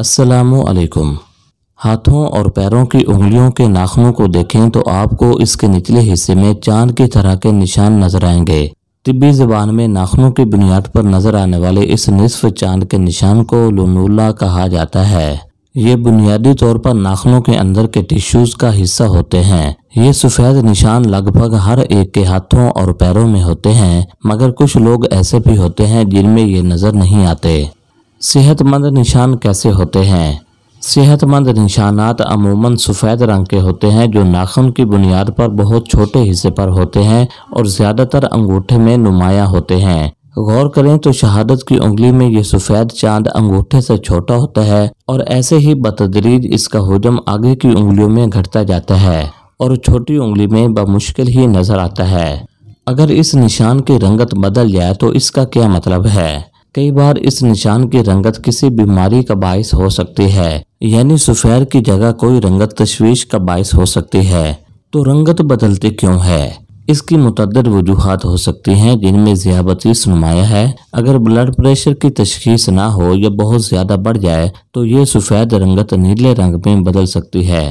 असलकुम हाथों और पैरों की उंगलियों के नाखनों को देखें तो आपको इसके निचले हिस्से में चांद की तरह के निशान नजर आएंगे तिब्बी जबान में नाखनों की बुनियाद पर नजर आने वाले इस निसफ चांद के निशान को लुनुल्ला कहा जाता है ये बुनियादी तौर पर नाखनों के अंदर के टिश्यूज का हिस्सा होते हैं ये सफेद निशान लगभग हर एक के हाथों और पैरों में होते हैं मगर कुछ लोग ऐसे भी होते हैं जिनमें ये नजर नहीं आते सेहतमंद निशान कैसे होते हैं सेहतमंद निशानात अमूमन सफ़ेद रंग के होते हैं जो नाखून की बुनियाद पर बहुत छोटे हिस्से पर होते हैं और ज़्यादातर अंगूठे में नुमाया होते हैं गौर करें तो शहादत की उंगली में ये सफ़ेद चांद अंगूठे से छोटा होता है और ऐसे ही बतदरीज इसका हजम आगे की उंगलियों में घटता जाता है और छोटी उंगली में बमुश्किल ही नज़र आता है अगर इस निशान की रंगत बदल जाए तो इसका क्या मतलब है कई बार इस निशान की रंगत किसी बीमारी का बायस हो सकती है यानी सुफेर की जगह कोई रंगत तशवीश का बायस हो सकती है तो रंगत बदलते क्यों है इसकी मुतद वजूहत हो सकती हैं जिनमें जियाबती नुमाया है अगर ब्लड प्रेशर की तशखीस ना हो या बहुत ज़्यादा बढ़ जाए तो ये सफ़ेद रंगत नीले रंग में बदल सकती है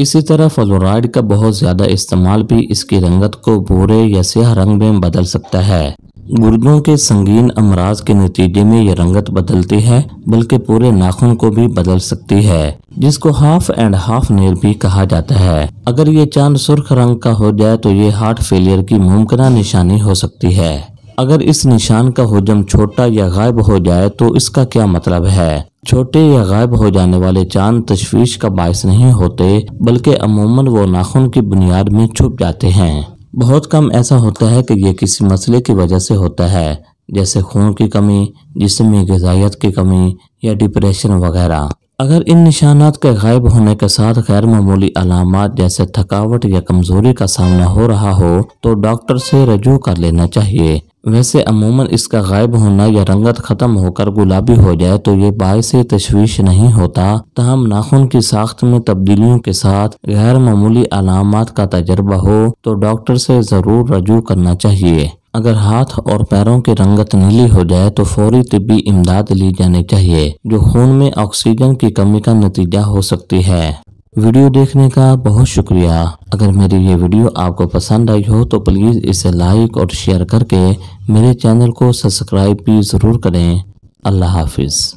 इसी तरह फ्लोराइड का बहुत ज़्यादा इस्तेमाल भी इसकी रंगत को भूरे या स्याह रंग में बदल सकता है गुर्दों के संगीन अमराज के नतीजे में ये रंगत बदलती है बल्कि पूरे नाखून को भी बदल सकती है जिसको हाफ एंड हाफ नेल भी कहा जाता है अगर ये चांद सुर्ख रंग का हो जाए तो ये हार्ट फेलियर की मुमकिन निशानी हो सकती है अगर इस निशान का हजम छोटा या गायब हो जाए तो इसका क्या मतलब है छोटे या गायब हो जाने वाले चांद तशवीश का बायस नहीं होते बल्कि अमूमन वो नाखून की बुनियाद में छुप जाते हैं बहुत कम ऐसा होता है कि यह किसी मसले की वजह से होता है जैसे खून की कमी जिसमें गजाइत की कमी या डिप्रेशन वगैरह अगर इन निशानात के गायब होने के साथ गैर मामूली अलामत जैसे थकावट या कमजोरी का सामना हो रहा हो तो डॉक्टर से रजू कर लेना चाहिए वैसे अमूमन इसका गायब होना या रंगत ख़त्म होकर गुलाबी हो जाए तो ये बायस तशवीश नहीं होता तहम नाखून की साख्त में तब्दीलियों के साथ गैर मामूली अलामत का तजर्बा हो तो डॉक्टर से ज़रूर रजू करना चाहिए अगर हाथ और पैरों की रंगत नीली हो जाए तो फौरी तबी इमदाद ली जानी चाहिए जो खून में ऑक्सीजन की कमी का नतीजा हो सकती है वीडियो देखने का बहुत शुक्रिया अगर मेरी ये वीडियो आपको पसंद आई हो तो प्लीज़ इसे लाइक और शेयर करके मेरे चैनल को सब्सक्राइब भी ज़रूर करें अल्लाह हाफिज़